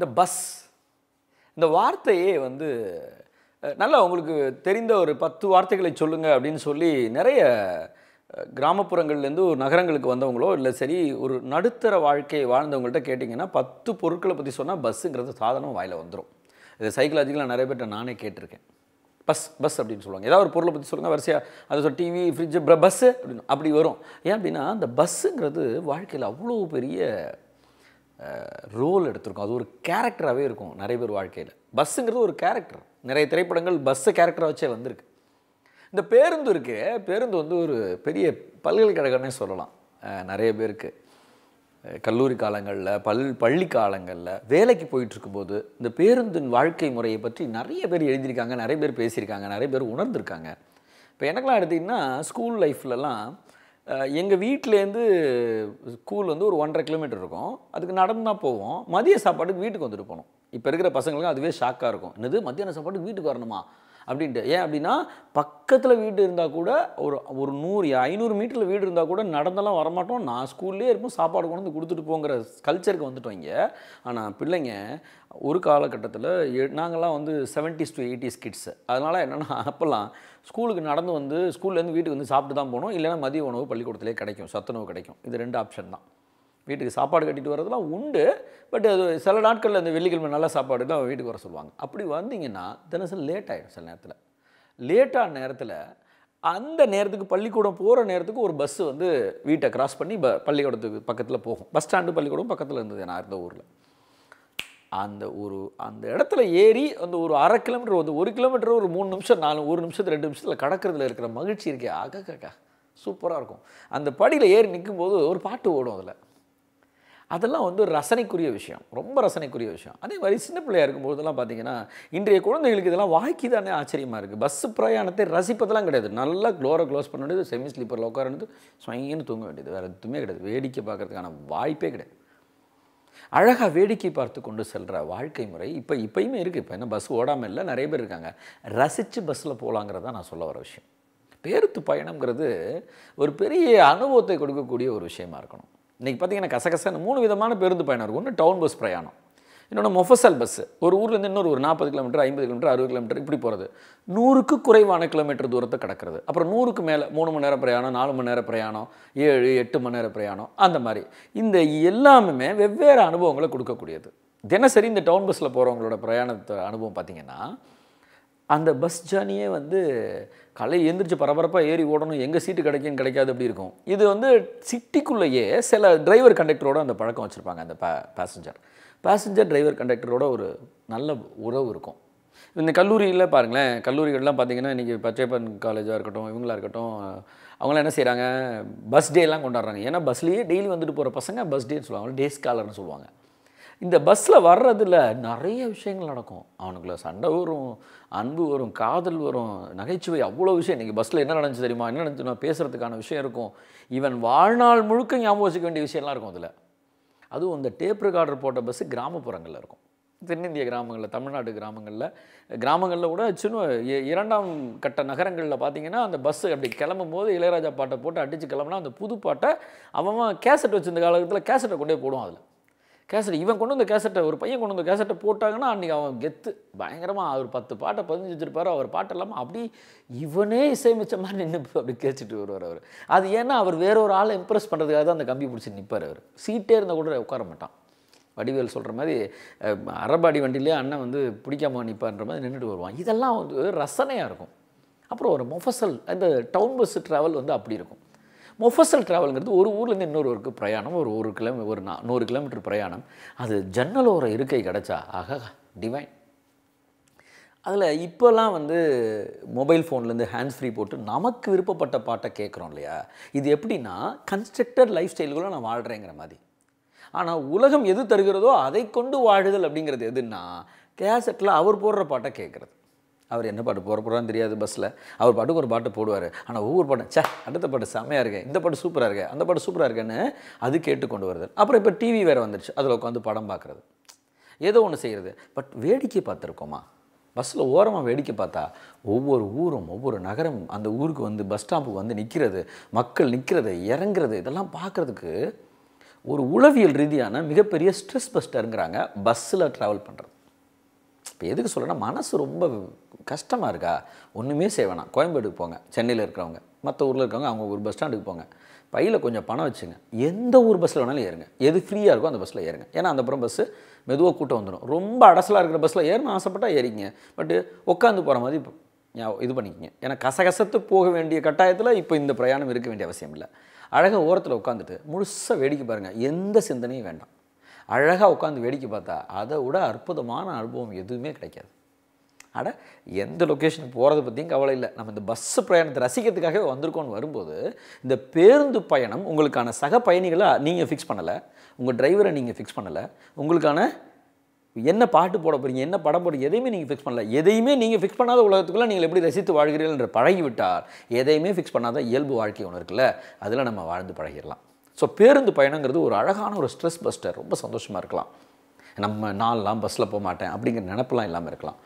இந்த பஸ் இந்த வார்த்தையே வந்து நல்லா உங்களுக்கு தெரிந்த ஒரு பத்து வார்த்தைகளை சொல்லுங்கள் அப்படின்னு சொல்லி நிறைய கிராமப்புறங்கள்லேருந்து ஒரு நகரங்களுக்கு வந்தவங்களோ இல்லை சரி ஒரு நடுத்தர வாழ்க்கையை வாழ்ந்தவங்கள்ட்ட கேட்டிங்கன்னா பத்து பொருட்களை பற்றி சொன்னால் பஸ்ஸுங்கிறது சாதனம் வாயில் வந்துடும் இது சைக்கலாஜிக்கலாக நிறைய பேர்ட்ட நானே கேட்டிருக்கேன் பஸ் பஸ் அப்படின்னு சொல்லுவாங்க ஏதாவது ஒரு பொருளை பற்றி சொல்லுங்கள் வரிசையாக அது சொல்ல டிவி ஃப்ரிட்ஜு பஸ்ஸு அப்படின்னு அப்படி வரும் ஏன் அப்படின்னா அந்த பஸ்ஸுங்கிறது வாழ்க்கையில் அவ்வளோ பெரிய ரோல் எடுத்திருக்கும் அது ஒரு கேரக்டராகவே இருக்கும் நிறைய பேர் வாழ்க்கையில் பஸ்ஸுங்கிறது ஒரு கேரக்டர் நிறைய திரைப்படங்கள் பஸ்ஸை கேரக்டராக வச்சே வந்திருக்கு இந்த பேருந்து இருக்கு பேருந்து வந்து ஒரு பெரிய பல்கலைக்கழகம்னே சொல்லலாம் நிறைய பேருக்கு கல்லூரி காலங்களில் பல் பள்ளி காலங்களில் வேலைக்கு போயிட்டுருக்கும்போது இந்த பேருந்தின் வாழ்க்கை முறையை பற்றி நிறைய பேர் எழுதியிருக்காங்க நிறைய பேர் பேசியிருக்காங்க நிறைய பேர் உணர்ந்திருக்காங்க இப்போ எனக்கெலாம் எடுத்திங்கன்னா ஸ்கூல் லைஃப்லலாம் எங்கள் வீட்டிலேருந்து ஸ்கூல் வந்து ஒரு ஒன்றரை கிலோமீட்டர் இருக்கும் அதுக்கு நடந்து தான் போவோம் மதிய சாப்பாட்டுக்கு வீட்டுக்கு வந்துட்டு போகணும் இப்போ இருக்கிற பசங்களுக்கு அதுவே ஷாக்காக இருக்கும் என்னது மத்தியான சாப்பாட்டுக்கு வீட்டுக்கு வரணுமா அப்படின்ட்டு ஏன் அப்படின்னா பக்கத்தில் வீடு இருந்தால் கூட ஒரு ஒரு நூறு ஐநூறு மீட்டரில் வீடு இருந்தால் கூட நடந்தெல்லாம் வரமாட்டோம் நான் ஸ்கூல்லேயே இருப்போம் சாப்பாடு கொண்டு வந்து கொடுத்துட்டு போங்கிற கல்ச்சருக்கு வந்துட்டோம் இங்கே ஆனால் பிள்ளைங்க ஒரு காலகட்டத்தில் நாங்கள்லாம் வந்து செவன்டிஸ் டு எயிட்டிஸ் கிட்ஸு அதனால் என்னென்னா அப்போல்லாம் ஸ்கூலுக்கு நடந்து வந்து ஸ்கூல்லேருந்து வீட்டுக்கு வந்து சாப்பிட்டு தான் போகணும் இல்லைன்னா மதிய உணவு பள்ளிக்கூடத்திலே கிடைக்கும் சத்துணவு கிடைக்கும் இது ரெண்டு ஆப்ஷன் தான் வீட்டுக்கு சாப்பாடு கட்டிட்டு வரதெல்லாம் உண்டு பட் அது சில நாட்களில் அந்த வெள்ளிக்கிழமை நல்ல சாப்பாடு தான் வீட்டுக்கு வர சொல்லுவாங்க அப்படி வந்தீங்கன்னா தினசரி லேட் ஆகிடும் சில நேரத்தில் லேட்டான நேரத்தில் அந்த நேரத்துக்கு பள்ளிக்கூடம் போகிற நேரத்துக்கு ஒரு பஸ்ஸு வந்து வீட்டை கிராஸ் பண்ணி ப பள்ளிக்கூடத்துக்கு பக்கத்தில் போகும் பஸ் ஸ்டாண்டு பள்ளிக்கூடம் பக்கத்தில் இருந்தது நான் இருந்த ஊரில் அந்த ஒரு அந்த இடத்துல ஏறி அந்த ஒரு அரை கிலோமீட்டர் வந்து ஒரு கிலோமீட்டர் ஒரு மூணு நிமிஷம் நாலு ஒரு நிமிஷத்து ரெண்டு நிமிஷத்தில் கடக்கிறதுல இருக்கிற மகிழ்ச்சி இருக்கே அக்கா சூப்பராக இருக்கும் அந்த படியில் ஏறி நிற்கும்போது ஒரு பாட்டு ஓடும் அதில் அதெல்லாம் வந்து ஒரு ரசனைக்குரிய விஷயம் ரொம்ப ரசனைக்குரிய விஷயம் அதே மாதிரி சின்ன பிள்ளையாக இருக்கும்போதெல்லாம் பார்த்தீங்கன்னா இன்றைய குழந்தைகளுக்கு இதெல்லாம் வாய்க்கு தானே ஆச்சரியமாக இருக்குது பஸ்ஸு பிரயாணத்தை ரசிப்பதெல்லாம் கிடையாது நல்லா க்ளோரை க்ளோஸ் பண்ண வேண்டியது செமி ஸ்லீப்பரில் உட்காரணுது ஸ்வயின்னு தூங்க வேண்டியது வேறு எதுவுமே கிடையாது வேடிக்கை பார்க்குறதுக்கான வாய்ப்பே கிடையாது அழகாக வேடிக்கை பார்த்து கொண்டு செல்கிற வாழ்க்கை முறை இப்போ இப்போயுமே இருக்குது இப்போ என்ன பஸ் ஓடாமல் இல்லை நிறைய பேர் இருக்காங்க ரசித்து பஸ்ஸில் போகலாங்கிறதான் நான் சொல்ல வர விஷயம் பேருத்து பயணங்கிறது ஒரு பெரிய அனுபவத்தை கொடுக்கக்கூடிய ஒரு விஷயமா இருக்கணும் இன்றைக்கி பார்த்தீங்கன்னா கசகசன்னு மூணு விதமான பேருந்து பயணம் இருக்கும் ஒன்று டவுன் பஸ் பிரயாணம் இன்னொன்று மொஃபசல் பஸ்ஸு ஒரு ஊர்லேருந்து இன்னொரு ஒரு நாற்பது கிலோமீட்டர் ஐம்பது கிலோமீட்டர் அறுபது கிலோமீட்டர் இப்படி போகிறது நூறுக்கு குறைவான கிலோமீட்டர் தூரத்தை கிடக்கிறது அப்புறம் நூறுக்கு மேலே மூணு மணி நேரம் பிரயாணம் நாலு மணி நேரம் பிரயாணம் ஏழு எட்டு மணி நேரம் பிரயாணம் அந்த மாதிரி இந்த எல்லாமே வெவ்வேறு அனுபவங்களை கொடுக்கக்கூடியது தினசரி இந்த டவுன் பஸ்ஸில் போகிறவங்களோட பிரயாணத்தை அனுபவம் பார்த்திங்கன்னா அந்த பஸ் ஜேர்னியே வந்து கலை எழுந்திரிச்சு பரபரப்பாக ஏறி ஓடணும் எங்கே சீட்டு கிடைக்கும் கிடைக்காது அப்படி இருக்கும் இது வந்து சிட்டிக்குள்ளேயே சில டிரைவர் கண்டக்டரோட அந்த பழக்கம் வச்சுருப்பாங்க அந்த பேசஞ்சர் பேசஞ்சர் டிரைவர் கண்டக்டரோட ஒரு நல்ல உறவு இருக்கும் இந்த கல்லூரியில் பாருங்களேன் கல்லூரிகள்லாம் பார்த்தீங்கன்னா இன்றைக்கி பச்சைப்பன் காலேஜாக இருக்கட்டும் இவங்களாக இருக்கட்டும் அவங்களாம் என்ன செய்கிறாங்க பஸ் டேலாம் கொண்டாடுறாங்க ஏன்னா பஸ்லேயே டெய்லி வந்துட்டு போகிற பசங்க பஸ் டேன்னு சொல்லுவாங்க டே ஸ்காலர்னு சொல்லுவாங்க இந்த பஸ்ஸில் வர்றதில் நிறைய விஷயங்கள் நடக்கும் அவனுக்குள்ள சண்டை வரும் அன்பு வரும் காதல் வரும் நகைச்சுவை அவ்வளோ விஷயம் இன்றைக்கி பஸ்ஸில் என்ன நடந்துச்சு தெரியுமா என்ன நடந்துச்சுன்னா பேசுகிறதுக்கான விஷயம் இருக்கும் இவன் வாழ்நாள் முழுக்க ஞாபகம் வச்சுக்க வேண்டிய விஷயம்லாம் இருக்கும் அதில் அதுவும் இந்த டேப் ரெக்கார்டர் போட்ட பஸ்ஸு கிராமப்புறங்களில் இருக்கும் தென்னிந்திய கிராமங்களில் தமிழ்நாடு கிராமங்களில் கிராமங்களில் கூட சின்ன இரண்டாம் கட்ட நகரங்களில் பார்த்தீங்கன்னா அந்த பஸ்ஸு அப்படி கிளம்பும் போது இளையராஜா பாட்டை போட்டு அடித்து கிளம்புனா அந்த புது பாட்டை அவன் கேசட் வச்சுருந்த காலத்தில் கேசட்டை கொண்டே போடுவான் அதில் கேசட் இவன் கொண்டு வந்த கேசட்டை ஒரு பையன் கொண்டு வந்த கேசட்டை போட்டாங்கன்னா அன்றைக்கி அவன் கெத்து பயங்கரமாக அவர் பத்து பாட்டை பதிஞ்சு வச்சுருப்பார் அவர் பாட்டு இல்லாமல் அப்படி இவனே இசையமைச்ச மாதிரி நின்று அப்படி கேச்சிட்டு வருவார் அவர் அது ஏன்னா அவர் வேற ஒரு ஆளை இம்ப்ரெஸ் பண்ணுறதுக்காக தான் அந்த கம்பி பிடிச்சி நிற்பார் அவர் சீட்டே இருந்தால் கூட உட்கார மாட்டான் வடிவேல் சொல்கிற மாதிரி அரபாடி வண்டியிலே அண்ணன் வந்து பிடிக்காம நிற்பான்ற மாதிரி நின்றுட்டு வருவான் இதெல்லாம் வந்து ரசனையாக இருக்கும் அப்புறம் ஒரு மொஃபசல் அந்த டவுன் பஸ் ட்ராவல் வந்து அப்படி இருக்கும் மொஃபசல் ட்ராவலுங்கிறது ஒரு ஊர்லேருந்து இன்னொரு ஊருக்கு பிரயாணம் ஒரு ஒரு கிலோமீ ஒரு நா நூறு கிலோமீட்டர் பிரயாணம் அது ஜன்னல் ஒரு இருக்கை கிடச்சா ஆகா டிவைன் அதில் இப்போல்லாம் வந்து மொபைல் ஃபோன்லேருந்து ஹேண்ட்ஸ் ஃப்ரீ போட்டு நமக்கு விருப்பப்பட்ட பாட்டை கேட்குறோம் இல்லையா இது எப்படின்னா கன்ஸ்ட்ரக்டட் லைஃப் ஸ்டைலுக்குள்ளே நான் வாழ்கிறேங்கிற மாதிரி ஆனால் உலகம் எது தருகிறதோ அதை கொண்டு வாழுதல் அப்படிங்கிறது எதுன்னா கேசட்டில் அவர் போடுற பாட்டை கேட்குறது அவர் என்ன பாட்டு போகிற போகிறான்னு தெரியாது பஸ்ஸில் அவர் பாட்டுக்கு ஒரு பாட்டு போடுவார் ஆனால் ஒவ்வொரு பாட்டும் சே அடுத்த பாட்டு செம்மையாக இருக்கு இந்த பாட்டு சூப்பராக இருக்கு அந்த பாட்டு சூப்பராக இருக்குன்னு அது கேட்டு கொண்டு வருது அப்புறம் இப்போ டிவி வேறு வந்துருச்சு அதில் உட்காந்து படம் பார்க்குறது ஏதோ ஒன்று செய்கிறது பட் வேடிக்கை பார்த்துருக்கோமா பஸ்ஸில் ஓரமாக வேடிக்கை பார்த்தா ஒவ்வொரு ஊரும் ஒவ்வொரு நகரம் அந்த ஊருக்கு வந்து பஸ் ஸ்டாப்புக்கு வந்து நிற்கிறது மக்கள் நிற்கிறது இறங்குறது இதெல்லாம் பார்க்குறதுக்கு ஒரு உளவியல் ரீதியான மிகப்பெரிய ஸ்ட்ரெஸ் பஸ்டருங்கிறாங்க பஸ்ஸில் ட்ராவல் பண்ணுறது இப்போ எதுக்கு சொல்லுன்னா மனசு ரொம்ப கஷ்டமாக இருக்கா ஒன்றுமே செய்ய வேணாம் கோயம்பேடுக்கு போங்க சென்னையில் இருக்கிறவங்க மற்ற ஊரில் இருக்கவங்க அவங்க ஒரு பஸ் ஸ்டாண்டுக்கு போங்க பையில் கொஞ்சம் பணம் வச்சுங்க எந்த ஊர் பஸ்ஸில் வேணாலும் ஏறுங்க எது ஃப்ரீயாக இருக்கோ அந்த பஸ்ஸில் ஏறுங்க ஏன்னா அந்த அப்புறம் பஸ்ஸு மெதுவாக கூட்டம் வந்துடும் ரொம்ப அடசலாக இருக்கிற பஸ்ஸில் ஏறணும் ஆசைப்பட்டால் ஏறிங்க பட்டு உட்காந்து போகிற மாதிரி இது பண்ணிக்கிங்க ஏன்னா கசகசத்து போக வேண்டிய கட்டாயத்தில் இப்போ இந்த பிரயாணம் இருக்க வேண்டிய அவசியம் இல்லை அழகாக ஓரத்தில் உட்காந்துட்டு முழுசாக வேடிக்கை பாருங்கள் எந்த சிந்தனையும் வேண்டாம் அழகாக உட்காந்து வேடிக்கை பார்த்தா அதை விட அற்புதமான அனுபவம் எதுவுமே கிடைக்காது அட எந்த லொக்கேஷனுக்கு போகிறத பற்றியும் கவலை இல்லை நம்ம இந்த பஸ்ஸு பிரயாணத்தை ரசிக்கிறதுக்காகவே வந்திருக்கோன்னு வரும்போது இந்த பேருந்து பயணம் உங்களுக்கான சக பயணிகளை நீங்கள் ஃபிக்ஸ் பண்ணலை உங்கள் டிரைவரை நீங்கள் ஃபிக்ஸ் பண்ணலை உங்களுக்கான என்ன பாட்டு போட போகிறீங்க என்ன படம் போடுறீங்க எதையுமே நீங்கள் ஃபிக்ஸ் பண்ணல எதையுமே நீங்கள் ஃபிக்ஸ் பண்ணாத உலகத்துக்குள்ளே நீங்கள் எப்படி ரசித்து வாழ்கிறீர்கள் என்று பழகிவிட்டால் எதையுமே ஃபிக்ஸ் பண்ணாத இயல்பு வாழ்க்கை ஒன்று இருக்குல்ல அதில் நம்ம வாழ்ந்து பழகிடலாம் ஸோ பேருந்து பயணங்கிறது ஒரு அழகான ஒரு ஸ்ட்ரெஸ் பஸ்டர் ரொம்ப சந்தோஷமாக இருக்கலாம் நம்ம நாளெலாம் பஸ்ஸில் போக மாட்டேன் அப்படிங்கிற நினப்பெல்லாம் இல்லாமல் இருக்கலாம்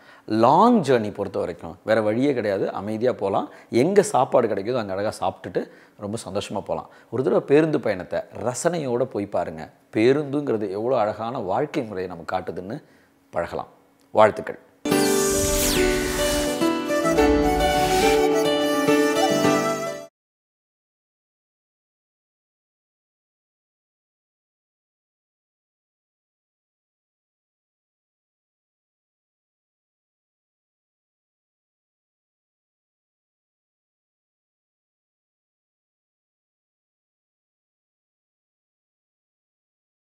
லாங் ஜேர்னி பொறுத்த வரைக்கும் வேறு வழியே கிடையாது அமைதியாக போகலாம் எங்கே சாப்பாடு கிடைக்குதோ அங்கே அழகாக சாப்பிட்டுட்டு ரொம்ப சந்தோஷமாக போகலாம் ஒரு தடவை பேருந்து பயணத்தை ரசனையோடு போய் பாருங்கள் பேருந்துங்கிறது எவ்வளோ அழகான வாழ்க்கை முறையை நம்ம காட்டுதுன்னு பழகலாம் வாழ்த்துக்கள்